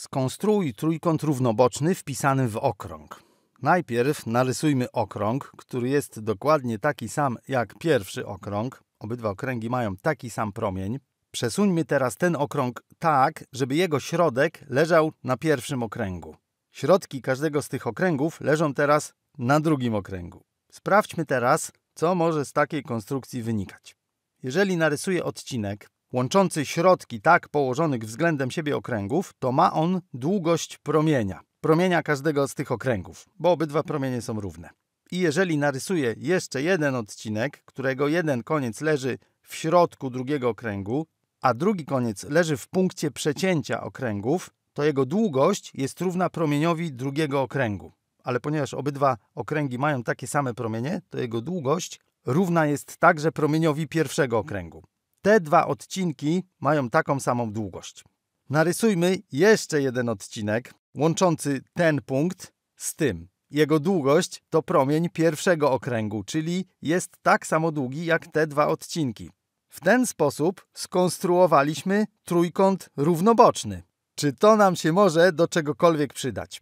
Skonstruuj trójkąt równoboczny wpisany w okrąg. Najpierw narysujmy okrąg, który jest dokładnie taki sam jak pierwszy okrąg. Obydwa okręgi mają taki sam promień. Przesuńmy teraz ten okrąg tak, żeby jego środek leżał na pierwszym okręgu. Środki każdego z tych okręgów leżą teraz na drugim okręgu. Sprawdźmy teraz, co może z takiej konstrukcji wynikać. Jeżeli narysuję odcinek, łączący środki tak położonych względem siebie okręgów, to ma on długość promienia. Promienia każdego z tych okręgów, bo obydwa promienie są równe. I jeżeli narysuję jeszcze jeden odcinek, którego jeden koniec leży w środku drugiego okręgu, a drugi koniec leży w punkcie przecięcia okręgów, to jego długość jest równa promieniowi drugiego okręgu. Ale ponieważ obydwa okręgi mają takie same promienie, to jego długość równa jest także promieniowi pierwszego okręgu. Te dwa odcinki mają taką samą długość. Narysujmy jeszcze jeden odcinek łączący ten punkt z tym. Jego długość to promień pierwszego okręgu, czyli jest tak samo długi jak te dwa odcinki. W ten sposób skonstruowaliśmy trójkąt równoboczny. Czy to nam się może do czegokolwiek przydać?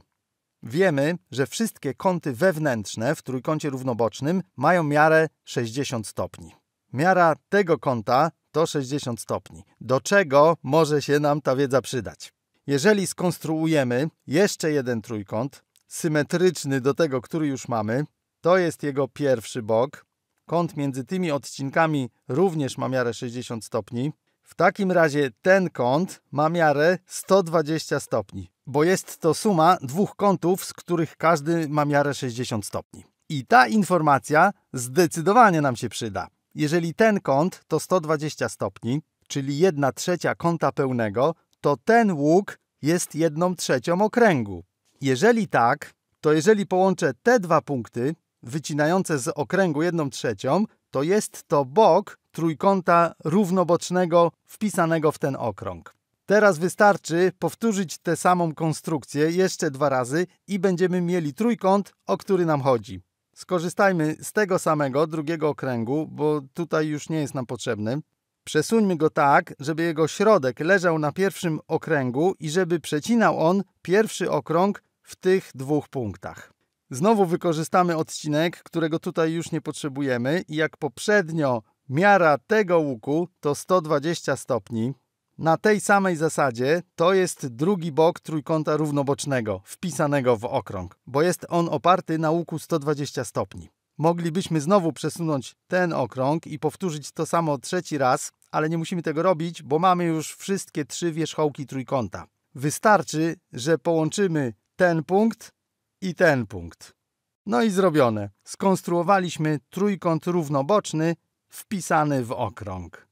Wiemy, że wszystkie kąty wewnętrzne w trójkącie równobocznym mają miarę 60 stopni. Miara tego kąta to 60 stopni. Do czego może się nam ta wiedza przydać? Jeżeli skonstruujemy jeszcze jeden trójkąt, symetryczny do tego, który już mamy, to jest jego pierwszy bok. Kąt między tymi odcinkami również ma miarę 60 stopni. W takim razie ten kąt ma miarę 120 stopni, bo jest to suma dwóch kątów, z których każdy ma miarę 60 stopni. I ta informacja zdecydowanie nam się przyda. Jeżeli ten kąt to 120 stopni, czyli 1 trzecia kąta pełnego, to ten łuk jest 1 trzecią okręgu. Jeżeli tak, to jeżeli połączę te dwa punkty, wycinające z okręgu 1 trzecią, to jest to bok trójkąta równobocznego wpisanego w ten okrąg. Teraz wystarczy powtórzyć tę samą konstrukcję jeszcze dwa razy i będziemy mieli trójkąt, o który nam chodzi. Skorzystajmy z tego samego, drugiego okręgu, bo tutaj już nie jest nam potrzebny. Przesuńmy go tak, żeby jego środek leżał na pierwszym okręgu i żeby przecinał on pierwszy okrąg w tych dwóch punktach. Znowu wykorzystamy odcinek, którego tutaj już nie potrzebujemy i jak poprzednio miara tego łuku to 120 stopni na tej samej zasadzie to jest drugi bok trójkąta równobocznego, wpisanego w okrąg, bo jest on oparty na łuku 120 stopni. Moglibyśmy znowu przesunąć ten okrąg i powtórzyć to samo trzeci raz, ale nie musimy tego robić, bo mamy już wszystkie trzy wierzchołki trójkąta. Wystarczy, że połączymy ten punkt i ten punkt. No i zrobione. Skonstruowaliśmy trójkąt równoboczny wpisany w okrąg.